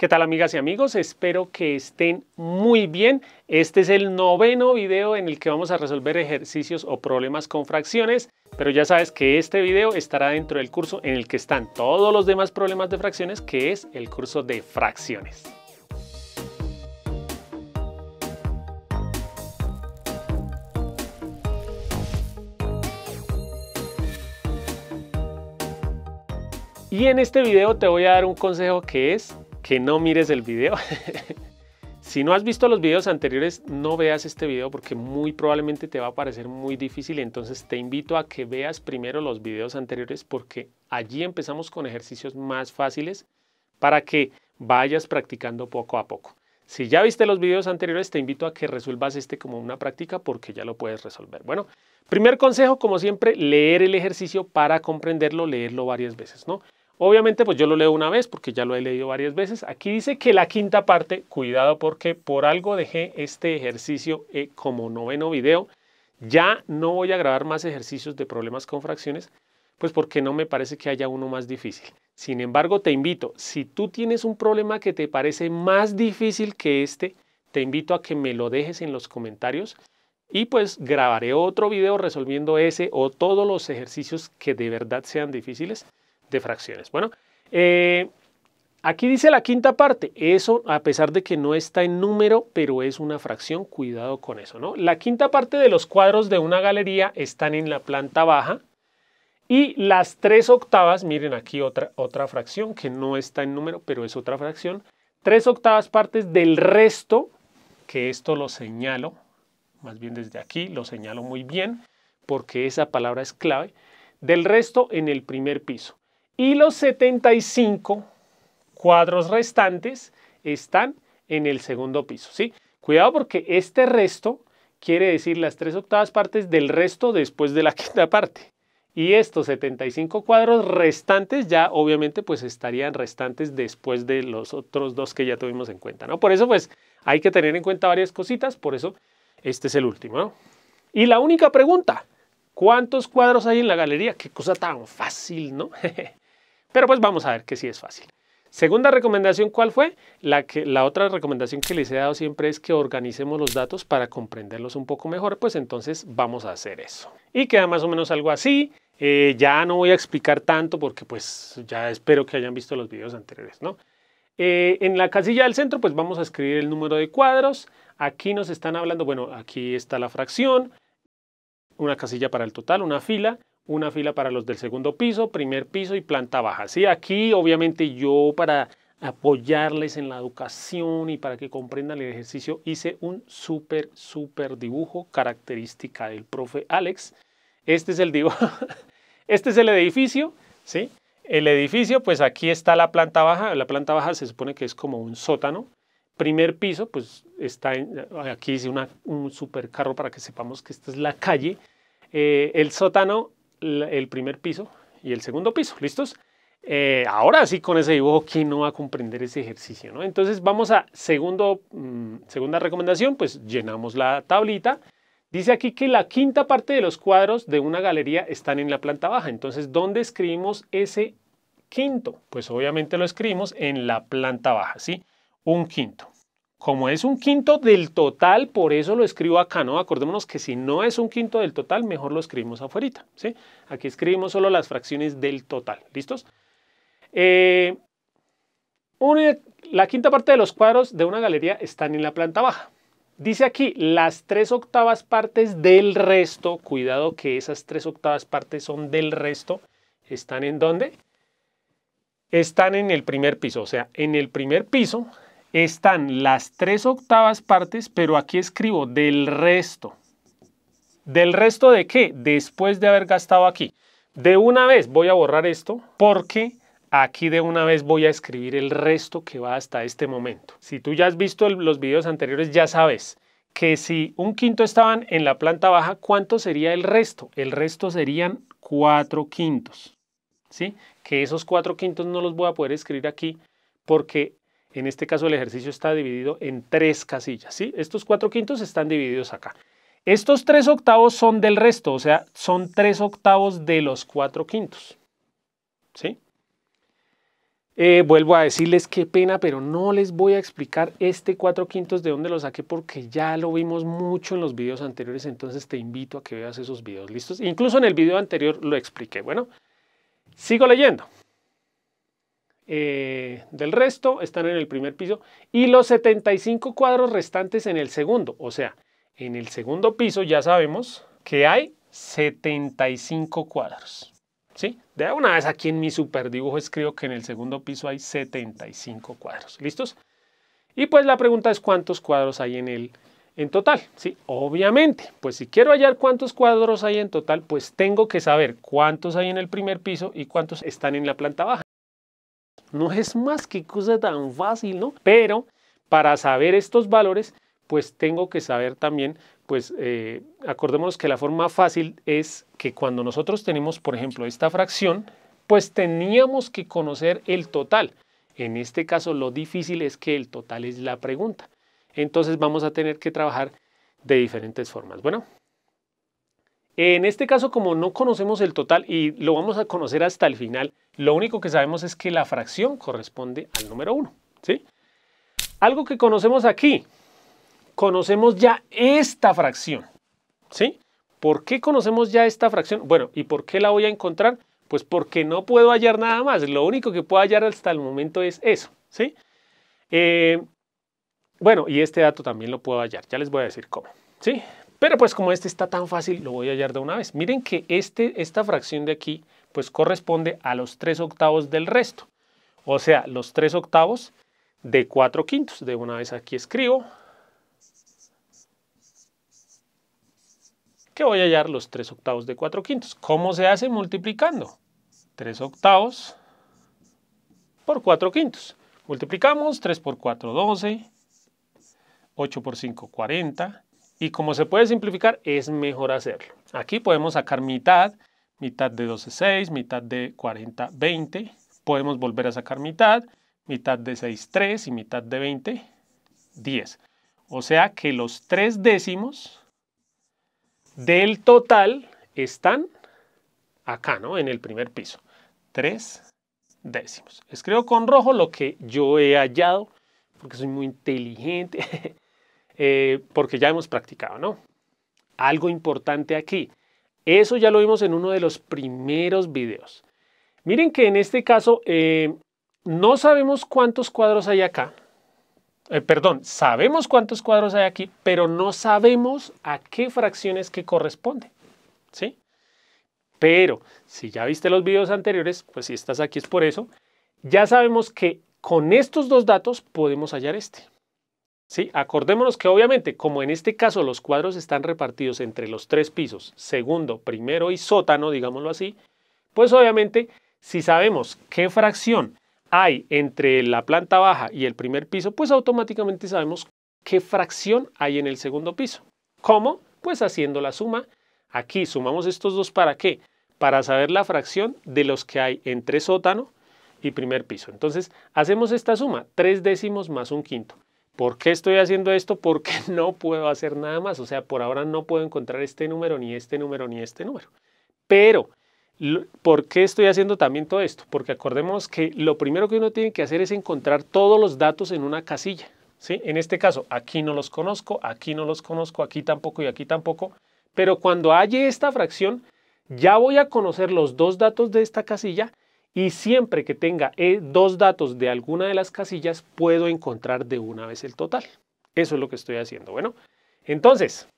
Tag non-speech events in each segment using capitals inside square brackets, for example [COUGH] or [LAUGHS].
¿Qué tal amigas y amigos? Espero que estén muy bien. Este es el noveno video en el que vamos a resolver ejercicios o problemas con fracciones, pero ya sabes que este video estará dentro del curso en el que están todos los demás problemas de fracciones, que es el curso de fracciones. Y en este video te voy a dar un consejo que es que no mires el video. [LAUGHS] si no has visto los videos anteriores, no veas este video porque muy probablemente te va a parecer muy difícil. Entonces te invito a que veas primero los videos anteriores porque allí empezamos con ejercicios más fáciles para que vayas practicando poco a poco. Si ya viste los videos anteriores, te invito a que resuelvas este como una práctica porque ya lo puedes resolver. Bueno, primer consejo, como siempre, leer el ejercicio para comprenderlo, leerlo varias veces, ¿no? Obviamente, pues yo lo leo una vez porque ya lo he leído varias veces. Aquí dice que la quinta parte, cuidado porque por algo dejé este ejercicio eh, como noveno video. Ya no voy a grabar más ejercicios de problemas con fracciones, pues porque no me parece que haya uno más difícil. Sin embargo, te invito, si tú tienes un problema que te parece más difícil que este, te invito a que me lo dejes en los comentarios y pues grabaré otro video resolviendo ese o todos los ejercicios que de verdad sean difíciles de fracciones. Bueno, eh, aquí dice la quinta parte. Eso, a pesar de que no está en número, pero es una fracción, cuidado con eso, ¿no? La quinta parte de los cuadros de una galería están en la planta baja. Y las tres octavas, miren aquí otra, otra fracción que no está en número, pero es otra fracción. Tres octavas partes del resto, que esto lo señalo, más bien desde aquí, lo señalo muy bien, porque esa palabra es clave, del resto en el primer piso y los 75 cuadros restantes están en el segundo piso. ¿sí? Cuidado porque este resto quiere decir las tres octavas partes del resto después de la [LAUGHS] quinta parte. Y estos 75 cuadros restantes ya obviamente pues estarían restantes después de los otros dos que ya tuvimos en cuenta. ¿no? Por eso pues hay que tener en cuenta varias cositas, por eso este es el último. ¿no? Y la única pregunta, ¿cuántos cuadros hay en la galería? Qué cosa tan fácil, ¿no? [LAUGHS] Pero pues vamos a ver que sí es fácil. Segunda recomendación, ¿cuál fue? La, que, la otra recomendación que les he dado siempre es que organicemos los datos para comprenderlos un poco mejor, pues entonces vamos a hacer eso. Y queda más o menos algo así. Eh, ya no voy a explicar tanto porque pues ya espero que hayan visto los videos anteriores, ¿no? Eh, en la casilla del centro pues vamos a escribir el número de cuadros. Aquí nos están hablando, bueno, aquí está la fracción, una casilla para el total, una fila una fila para los del segundo piso, primer piso y planta baja. Sí, aquí obviamente yo para apoyarles en la educación y para que comprendan el ejercicio hice un súper, súper dibujo característica del profe Alex. Este es el dibujo, [LAUGHS] este es el edificio, ¿sí? El edificio, pues aquí está la planta baja, la planta baja se supone que es como un sótano, primer piso, pues está en, aquí hice un súper carro para que sepamos que esta es la calle. Eh, el sótano el primer piso y el segundo piso, ¿listos? Eh, ahora sí, con ese dibujo, ¿quién no va a comprender ese ejercicio? ¿no? Entonces vamos a segundo, mm, segunda recomendación, pues llenamos la tablita. Dice aquí que la quinta parte de los cuadros de una galería están en la planta baja. Entonces, ¿dónde escribimos ese quinto? Pues obviamente lo escribimos en la planta baja, ¿sí? Un quinto como es un quinto del total, por eso lo escribo acá, ¿no? Acordémonos que si no es un quinto del total, mejor lo escribimos afuera, ¿sí? Aquí escribimos solo las fracciones del total, ¿listos? Eh, eh, la quinta parte de los cuadros de una galería están en la planta baja. Dice aquí, las tres octavas partes del resto, cuidado que esas tres octavas partes son del resto, ¿están en dónde? Están en el primer piso, o sea, en el primer piso están las tres octavas partes, pero aquí escribo del resto. ¿Del resto de qué? Después de haber gastado aquí. De una vez voy a borrar esto porque aquí de una vez voy a escribir el resto que va hasta este momento. Si tú ya has visto los videos anteriores, ya sabes que si un quinto estaban en la planta baja, ¿cuánto sería el resto? El resto serían cuatro quintos, ¿sí? Que esos cuatro quintos no los voy a poder escribir aquí porque en este caso el ejercicio está dividido en tres casillas, ¿sí? Estos cuatro quintos están divididos acá. Estos tres octavos son del resto, o sea, son tres octavos de los cuatro quintos, ¿sí? Eh, vuelvo a decirles qué pena, pero no les voy a explicar este cuatro quintos de dónde lo saqué porque ya lo vimos mucho en los videos anteriores, entonces te invito a que veas esos videos listos. Incluso en el video anterior lo expliqué. Bueno, sigo leyendo. Eh, del resto están en el primer piso y los 75 cuadros restantes en el segundo. O sea, en el segundo piso ya sabemos que hay 75 cuadros. ¿Sí? De una vez aquí en mi super dibujo escribo que en el segundo piso hay 75 cuadros. ¿Listos? Y pues la pregunta es cuántos cuadros hay en el en total, ¿sí? Obviamente, pues si quiero hallar cuántos cuadros hay en total, pues tengo que saber cuántos hay en el primer piso y cuántos están en la planta baja. No es más que cosa tan fácil, ¿no? Pero para saber estos valores, pues tengo que saber también, pues eh, acordémonos que la forma fácil es que cuando nosotros tenemos, por ejemplo, esta fracción, pues teníamos que conocer el total. En este caso, lo difícil es que el total es la pregunta. Entonces vamos a tener que trabajar de diferentes formas. Bueno, en este caso, como no conocemos el total y lo vamos a conocer hasta el final, lo único que sabemos es que la fracción corresponde al número 1. ¿sí? Algo que conocemos aquí, conocemos ya esta fracción. ¿sí? ¿Por qué conocemos ya esta fracción? Bueno, ¿y por qué la voy a encontrar? Pues porque no puedo hallar nada más. Lo único que puedo hallar hasta el momento es eso. ¿sí? Eh, bueno, y este dato también lo puedo hallar. Ya les voy a decir cómo. ¿sí? Pero pues como este está tan fácil, lo voy a hallar de una vez. Miren que este, esta fracción de aquí pues corresponde a los 3 octavos del resto. O sea, los 3 octavos de 4 quintos. De una vez aquí escribo que voy a hallar los 3 octavos de 4 quintos. ¿Cómo se hace? Multiplicando. 3 octavos por 4 quintos. Multiplicamos 3 por 4, 12. 8 por 5, 40. Y como se puede simplificar, es mejor hacerlo. Aquí podemos sacar mitad, mitad de 12, 6, mitad de 40, 20. Podemos volver a sacar mitad, mitad de 6, 3 y mitad de 20, 10. O sea que los tres décimos del total están acá, ¿no? En el primer piso. Tres décimos. Escribo con rojo lo que yo he hallado, porque soy muy inteligente. [LAUGHS] Eh, porque ya hemos practicado, ¿no? Algo importante aquí. Eso ya lo vimos en uno de los primeros videos. Miren que en este caso eh, no sabemos cuántos cuadros hay acá. Eh, perdón, sabemos cuántos cuadros hay aquí, pero no sabemos a qué fracciones que corresponde. ¿Sí? Pero si ya viste los videos anteriores, pues si estás aquí es por eso, ya sabemos que con estos dos datos podemos hallar este. Sí, acordémonos que obviamente, como en este caso los cuadros están repartidos entre los tres pisos, segundo, primero y sótano, digámoslo así, pues obviamente si sabemos qué fracción hay entre la planta baja y el primer piso, pues automáticamente sabemos qué fracción hay en el segundo piso. ¿Cómo? Pues haciendo la suma. Aquí sumamos estos dos para qué? Para saber la fracción de los que hay entre sótano y primer piso. Entonces hacemos esta suma, tres décimos más un quinto. ¿Por qué estoy haciendo esto? Porque [LAUGHS] no puedo hacer nada más. O sea, por ahora no puedo encontrar este número, ni este número, ni este número. Pero, ¿por qué estoy haciendo también todo esto? Porque acordemos que lo primero que uno tiene que hacer es encontrar todos los datos en una casilla. ¿sí? En este caso, aquí no los conozco, aquí no los conozco, aquí tampoco y aquí tampoco. Pero cuando halle esta fracción, ya voy a conocer los dos datos de esta casilla y siempre que tenga eh, dos datos de alguna de las casillas puedo encontrar de una vez el total. Eso es lo que estoy haciendo. Bueno, entonces,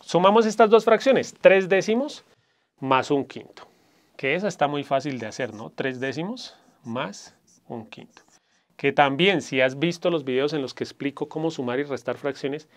sumamos estas dos fracciones, tres décimos más un quinto, que esa está muy fácil de hacer, ¿no? Tres décimos más un quinto. Que también, si has visto los videos en los que explico cómo sumar y restar fracciones,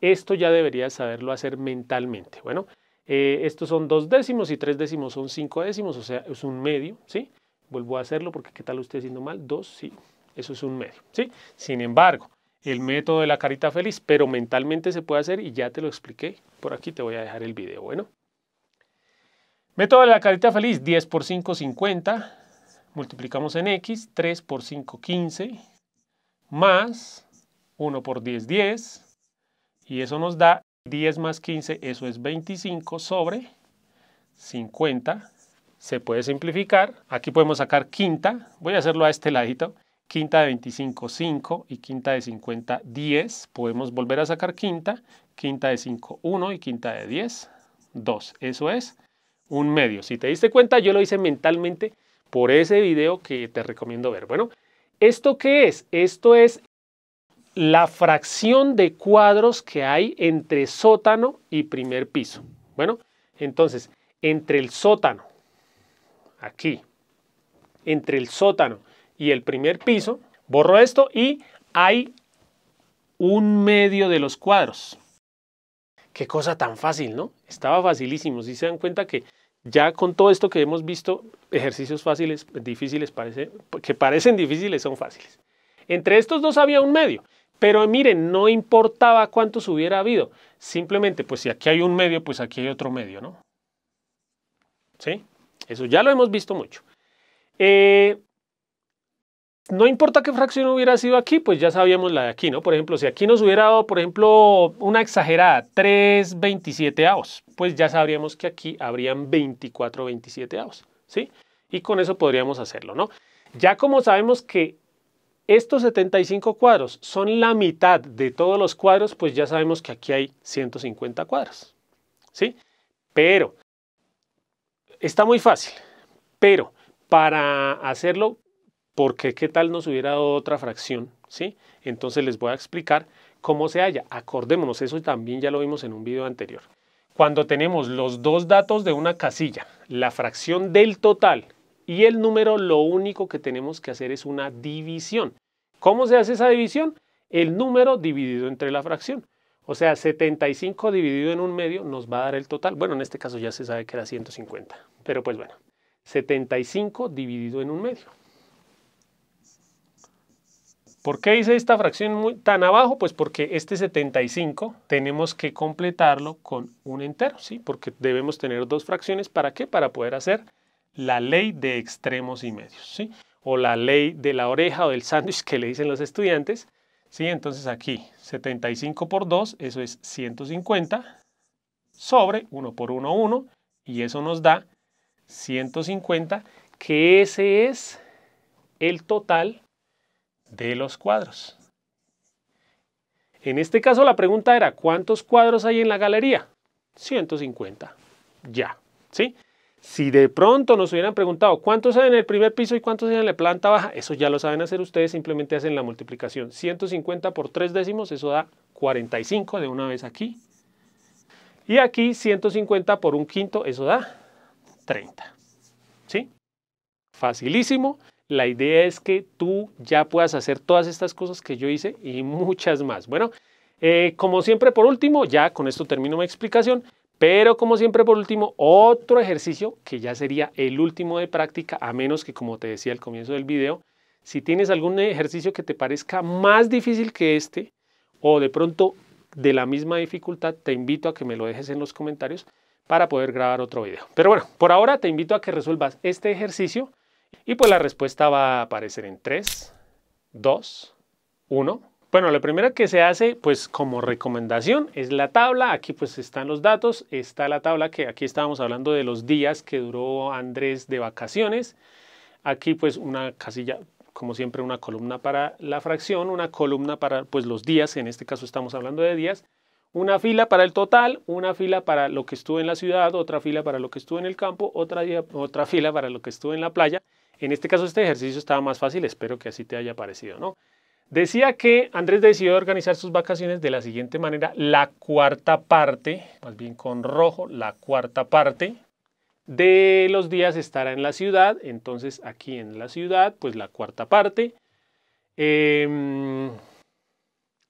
esto ya deberías saberlo hacer mentalmente. Bueno, eh, estos son dos décimos y tres décimos son cinco décimos, o sea, es un medio, ¿sí? Vuelvo a hacerlo porque qué tal usted estoy haciendo mal. Dos, sí. Eso es un medio. ¿sí? Sin embargo, el método de la carita feliz, pero mentalmente se puede hacer y ya te lo expliqué. Por aquí te voy a dejar el video. Bueno. Método de la carita feliz, 10 por 5, 50. Multiplicamos en x, 3 por 5, 15. Más 1 por 10, 10. Y eso nos da 10 más 15, eso es 25 sobre 50 se puede simplificar. Aquí podemos sacar quinta, voy a hacerlo a este ladito, quinta de 25, 5 y quinta de 50, 10. Podemos volver a sacar quinta, quinta de 5, 1 y quinta de 10, 2. Eso es un medio. Si te diste cuenta, yo lo hice mentalmente por ese video que te recomiendo ver. Bueno, ¿esto qué es? Esto es la fracción de cuadros que hay entre sótano y primer piso. Bueno, entonces, entre el sótano aquí, entre el sótano y el primer piso, borro esto y hay un medio de los cuadros. Qué cosa tan fácil, ¿no? Estaba facilísimo. Si se dan cuenta que ya con todo esto que hemos visto, ejercicios fáciles, difíciles, parece, que parecen difíciles, son fáciles. Entre estos dos había un medio. Pero miren, no importaba cuántos hubiera habido. Simplemente, pues si aquí hay un medio, pues aquí hay otro medio, ¿no? ¿Sí? Eso ya lo hemos visto mucho. Eh, no importa qué fracción hubiera sido aquí, pues ya sabíamos la de aquí, ¿no? Por ejemplo, si aquí nos hubiera dado, por ejemplo, una exagerada, 3 27 avos, pues ya sabríamos que aquí habrían 24 27 avos, ¿sí? Y con eso podríamos hacerlo, ¿no? Ya como sabemos que estos 75 cuadros son la mitad de todos los cuadros, pues ya sabemos que aquí hay 150 cuadros, ¿sí? Pero Está muy fácil, pero para hacerlo, porque qué tal nos hubiera dado otra fracción, ¿sí? Entonces les voy a explicar cómo se halla. Acordémonos, eso también ya lo vimos en un video anterior. Cuando tenemos los dos datos de una casilla, la fracción del total y el número, lo único que tenemos que hacer es una división. ¿Cómo se hace esa división? El número dividido entre la fracción. O sea, 75 dividido en un medio nos va a dar el total. Bueno, en este caso ya se sabe que era 150, pero pues bueno, 75 dividido en un medio. ¿Por qué hice esta fracción tan abajo? Pues porque este 75 tenemos que completarlo con un entero, ¿sí? Porque debemos tener dos fracciones, ¿para qué? Para poder hacer la ley de extremos y medios, ¿sí? O la ley de la oreja o del sándwich [LAUGHS] que le dicen los estudiantes, entonces aquí 75 por 2, eso es 150, sobre 1 por 1, 1, y eso nos da 150, que ese es el total de los cuadros. En este caso la pregunta era, ¿cuántos cuadros hay en la galería? 150, ya, ¿sí? Si de pronto nos hubieran preguntado cuántos hay en el primer piso y cuántos hay en la planta baja, eso ya lo saben hacer ustedes, simplemente hacen la multiplicación. 150 por 3 décimos, eso da 45 de una vez aquí. Y aquí 150 por un quinto, eso da 30. ¿Sí? Facilísimo. La idea es que tú ya puedas hacer todas estas cosas que yo hice y muchas más. Bueno, eh, como siempre, por último, ya con esto termino mi explicación. Pero como siempre, por último, otro ejercicio que ya sería el último de práctica, a menos que como te decía al comienzo del video, si tienes algún ejercicio que te parezca más difícil que este o de pronto de la misma dificultad, te invito a que me lo dejes en los comentarios para poder grabar otro video. Pero bueno, por ahora te invito a que resuelvas este ejercicio y pues la respuesta va a aparecer en 3, 2, 1. Bueno, la primera que se hace, pues como recomendación, es la tabla. Aquí pues están los datos, está la tabla que aquí estábamos hablando de los días que duró Andrés de vacaciones. Aquí pues una casilla, como siempre, una columna para la fracción, una columna para pues los días, en este caso estamos hablando de días, una fila para el total, una fila para lo que estuvo en la ciudad, otra fila para lo que estuvo en el campo, otra, otra fila para lo que estuvo en la playa. En este caso este ejercicio estaba más fácil, espero que así te haya parecido, ¿no? Decía que Andrés decidió organizar sus vacaciones de la siguiente manera, la cuarta parte, más bien con rojo, la cuarta parte de los días estará en la ciudad, entonces aquí en la ciudad, pues la cuarta parte, em,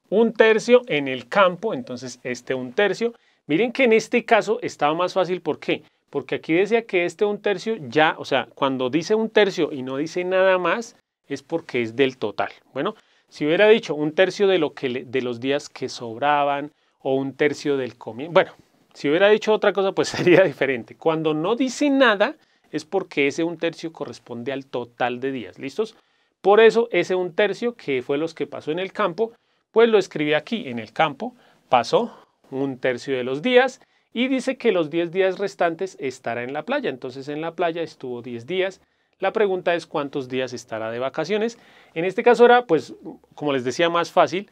un tercio en el campo, entonces este un tercio. Miren que en este caso estaba más fácil, ¿por qué? Porque aquí decía que este un tercio ya, o sea, cuando dice un tercio y no dice nada más, es porque es del total. Bueno, si hubiera dicho un tercio de, lo que de los días que sobraban o un tercio del comienzo, bueno, si hubiera dicho otra cosa, pues [LAUGHS] sería diferente. Cuando no dice nada, es porque ese un tercio corresponde al total de días. ¿Listos? Por eso ese un tercio, que fue los que pasó en el campo, pues lo escribí aquí, en el campo pasó un tercio de los días y dice que los 10 días restantes estará en la playa. Entonces en la playa estuvo 10 días la pregunta es cuántos días estará de vacaciones. En este caso era, pues, como les decía, más fácil.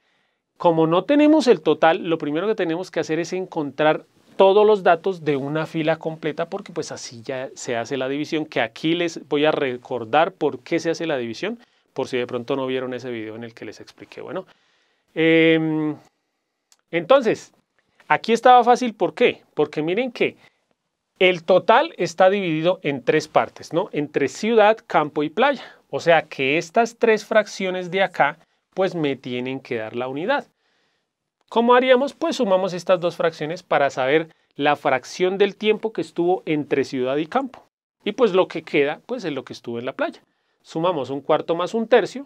Como no tenemos el total, lo primero que tenemos que hacer es encontrar todos los datos de una fila completa porque pues así ya se hace la división, que aquí les voy a recordar por qué se hace la división, por si de pronto no vieron ese video en el que les expliqué. Bueno, em, entonces, aquí estaba fácil, ¿por qué? Porque miren que el total está dividido en tres partes, ¿no? Entre ciudad, campo y playa. O sea que estas tres fracciones de acá, pues me tienen que dar la unidad. ¿Cómo haríamos? Pues sumamos estas dos fracciones para saber la fracción del tiempo que estuvo entre ciudad y campo. Y pues lo que queda, pues es lo que estuvo en la playa. Sumamos un cuarto más un tercio,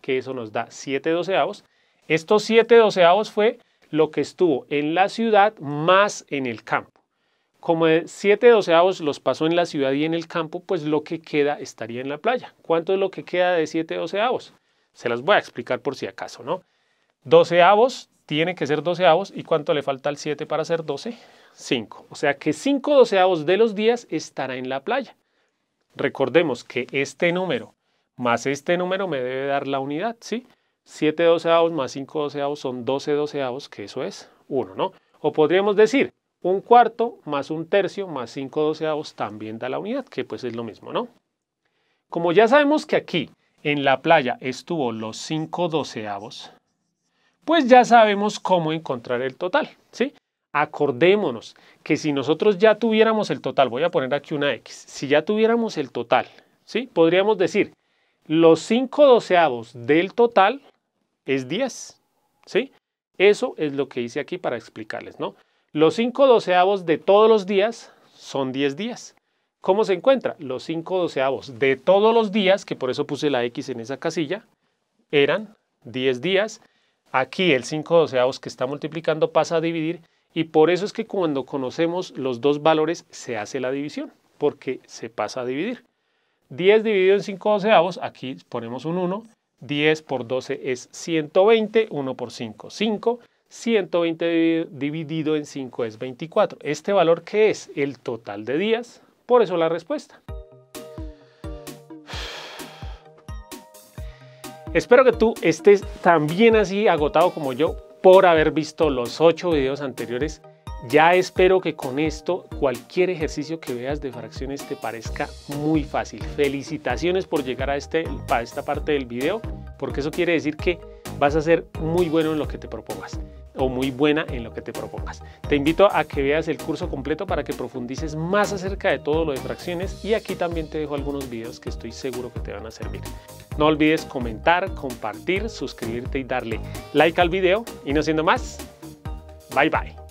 que eso nos da 7 doceavos. Estos 7 doceavos fue lo que estuvo en la ciudad más en el campo. Como 7 doceavos los pasó en la ciudad y en el campo, pues lo que queda estaría en la playa. ¿Cuánto es lo que queda de 7 doceavos? Se las voy a explicar por si acaso, ¿no? 12 avos, tiene que ser 12 avos. y ¿cuánto le falta al 7 para ser 12? 5. O sea que 5 doceavos de los días estará en la playa. Recordemos que este número más este número me debe dar la unidad, ¿sí? 7 doceavos más 5 doceavos son 12 doceavos, que eso es 1, ¿no? O podríamos decir, un cuarto más un tercio más cinco doceavos también da la unidad, que pues es lo mismo, ¿no? Como ya sabemos que aquí en la playa estuvo los cinco doceavos, pues ya sabemos cómo encontrar el total, ¿sí? Acordémonos que si nosotros ya tuviéramos el total, voy a poner aquí una X, si ya tuviéramos el total, ¿sí? Podríamos decir, los cinco doceavos del total es 10, ¿sí? Eso es lo que hice aquí para explicarles, ¿no? Los 5 doceavos de todos los días son 10 días. ¿Cómo se encuentra? Los 5 doceavos de todos los días, que por eso puse la X en esa casilla, eran 10 días. Aquí el 5 doceavos que está multiplicando pasa a dividir y por eso es que cuando conocemos los dos valores se hace la división, porque se pasa a dividir. 10 dividido en 5 doceavos, aquí ponemos un 1. 10 por 12 es 120, 1 por 5, 5. 120 dividido en 5 es 24. ¿Este valor que es? El total de días. Por eso la respuesta. [SIGHS] Espero que tú estés también así agotado como yo por haber visto los 8 videos anteriores. Ya espero que con esto cualquier ejercicio que veas de fracciones te parezca muy fácil. Felicitaciones por llegar a, este, a esta parte del video, porque eso quiere decir que vas a ser muy bueno en lo que te propongas o muy buena en lo que te propongas. Te invito a que veas el curso completo para que profundices más acerca de todo lo de fracciones y aquí también te dejo algunos videos que estoy seguro que te van a servir. No olvides comentar, compartir, suscribirte y darle like al video y no siendo más, bye bye.